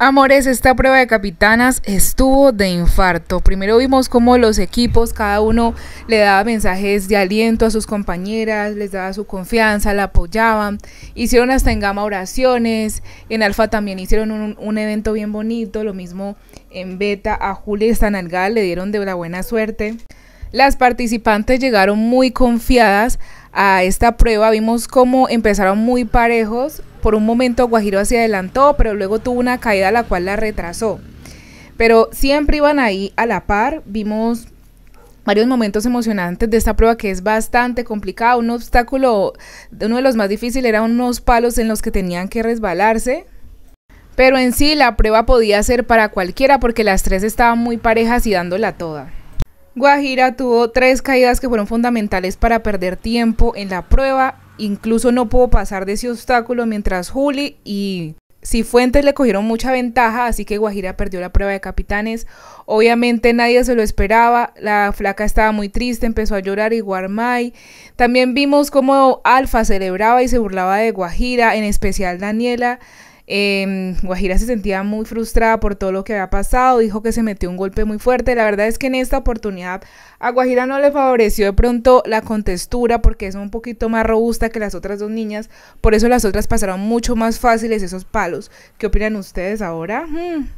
Amores, esta prueba de capitanas estuvo de infarto. Primero vimos cómo los equipos, cada uno le daba mensajes de aliento a sus compañeras, les daba su confianza, la apoyaban. Hicieron hasta en gama oraciones. En alfa también hicieron un, evento bien bonito. Lo mismo en beta a Julia Estanalgal le dieron de la buena suerte. Las participantes llegaron muy confiadas a esta prueba. Vimos cómo empezaron muy parejos por un momento Guajiro se adelantó, pero luego tuvo una caída la cual la retrasó. Pero siempre iban ahí a la par. Vimos varios momentos emocionantes de esta prueba que es bastante complicada. Un obstáculo, uno de los más difíciles, eran unos palos en los que tenían que resbalarse. Pero en sí la prueba podía ser para cualquiera porque las tres estaban muy parejas y dándola toda. Guajira tuvo tres caídas que fueron fundamentales para perder tiempo en la prueba Incluso no pudo pasar de ese obstáculo mientras Juli y Cifuentes le cogieron mucha ventaja, así que Guajira perdió la prueba de capitanes. Obviamente nadie se lo esperaba, la flaca estaba muy triste, empezó a llorar y Guarmay. También vimos cómo Alfa celebraba y se burlaba de Guajira, en especial Daniela. Em, Guajira se sentía muy frustrada por todo lo que había pasado, dijo que se metió un golpe muy fuerte. La verdad es que en esta oportunidad a Guajira no le favoreció de pronto la contextura porque es un poquito más robusta que las otras dos niñas, por eso las otras pasaron mucho más fáciles esos palos. ¿Qué opinan ustedes ahora? Hmm.